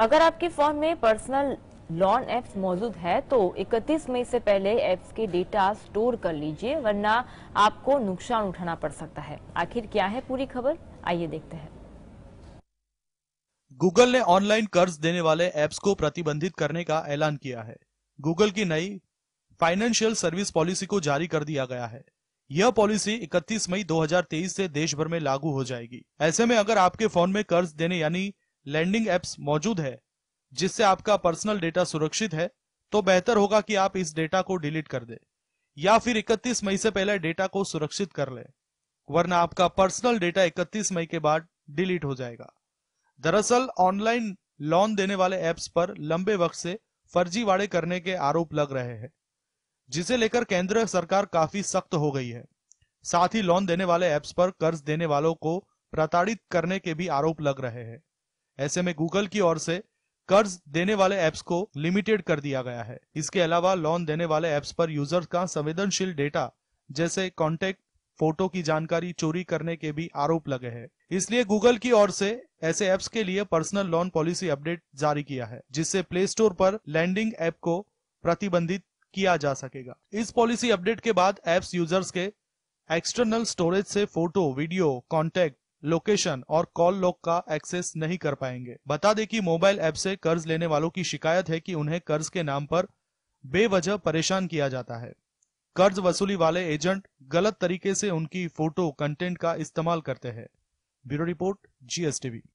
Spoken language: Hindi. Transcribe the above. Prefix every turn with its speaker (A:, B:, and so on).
A: अगर आपके फोन में पर्सनल लोन एप्स मौजूद है तो 31 मई से पहले एप्स के डेटा स्टोर कर लीजिए वरना आपको नुकसान उठाना पड़ सकता है आखिर क्या है पूरी खबर आइए देखते हैं
B: गूगल ने ऑनलाइन कर्ज देने वाले एप्स को प्रतिबंधित करने का ऐलान किया है गूगल की नई फाइनेंशियल सर्विस पॉलिसी को जारी कर दिया गया है यह पॉलिसी 31 मई 2023 से देश भर में लागू हो जाएगी ऐसे में अगर आपके फोन में कर्ज देने यानी लैंडिंग एप्स मौजूद है जिससे आपका पर्सनल डेटा सुरक्षित है तो बेहतर होगा कि आप इस डेटा को डिलीट कर दें या फिर 31 मई से पहले डेटा को सुरक्षित कर लें वरना आपका पर्सनल डेटा 31 मई के बाद डिलीट हो जाएगा दरअसल ऑनलाइन लोन देने वाले एप्स पर लंबे वक्त से फर्जीवाड़े करने के आरोप लग रहे हैं जिसे लेकर केंद्र सरकार काफी सख्त हो गई है साथ ही लोन देने वाले एप्स पर कर्ज देने वालों को प्रताड़ित करने के भी आरोप लग रहे हैं ऐसे में गूगल की ओर से कर्ज देने वाले एप्स को लिमिटेड कर दिया गया है इसके अलावा लोन देने वाले एप्स पर यूजर्स का संवेदनशील डेटा जैसे कॉन्टेक्ट फोटो की जानकारी चोरी करने के भी आरोप लगे हैं इसलिए गूगल की ओर से ऐसे एप्स के लिए पर्सनल लोन पॉलिसी अपडेट जारी किया है जिससे प्ले स्टोर पर लैंडिंग ऐप को प्रतिबंधित किया जा सकेगा इस पॉलिसी अपडेट के बाद एप्स यूजर्स के एक्सटर्नल स्टोरेज से फोटो वीडियो कॉन्टेक्ट लोकेशन और कॉल लॉक का एक्सेस नहीं कर पाएंगे बता दें कि मोबाइल ऐप से कर्ज लेने वालों की शिकायत है कि उन्हें कर्ज के नाम पर बेवजह परेशान किया जाता है कर्ज वसूली वाले एजेंट गलत तरीके से उनकी फोटो कंटेंट का इस्तेमाल करते हैं ब्यूरो रिपोर्ट जीएसटीवी